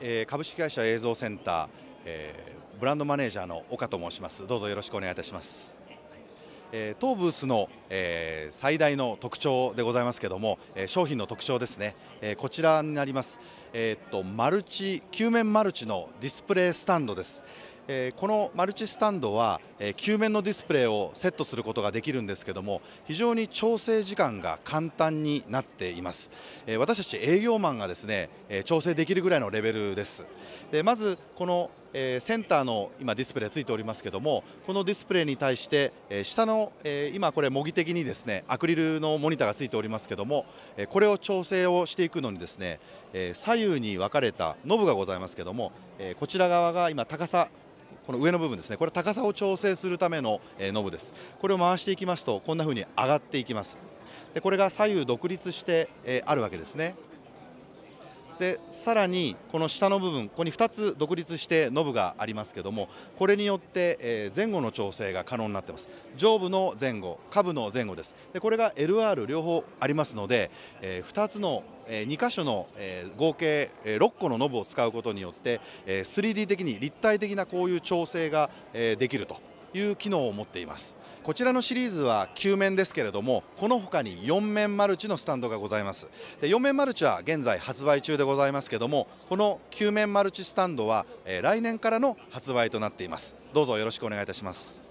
え株式会社映像センター、えブランドマネージャーの岡と申しますどうぞよろしくお願いいたします、え当ブースの、え最大の特徴でございますけども、え商品の特徴ですね、えこちらになりますえっとマルチ球面マルチのディスプレイスタンドですえこのマルチスタンドは、え球面のディスプレイをセットすることができるんですけども非常に調整時間が簡単になっています、え私たち営業マンがですね、え調整できるぐらいのレベルですでまずこのえセンターの今ディスプレイついておりますけどもこのディスプレイに対して、え下の、え今これ模擬的にですねアクリルのモニターがついておりますけども、えこれを調整をしていくのにですね、え左右に分かれたノブがございますけども、えこちら側が今高さこの上の部分ですねこれ高さを調整するための、えノブですこれを回していきますとこんな風に上がっていきますでこれが左右独立して、えあるわけですねでさらにこの下の部分ここに2つ独立してノブがありますけどもこれによって、え前後の調整が可能になってます上部の前後下部の前後ですでこれが LR 両方ありますので、え2つの、え2箇所の、え合計、6個のノブを使うことによって、え 3D 的に立体的なこういう調整が、えできるという機能を持っていますこちらのシリーズは9面ですけれどもこの他に4面マルチのスタンドがございますで4面マルチは現在発売中でございますけどもこの9面マルチスタンドは、え来年からの発売となっていますどうぞよろしくお願いいたします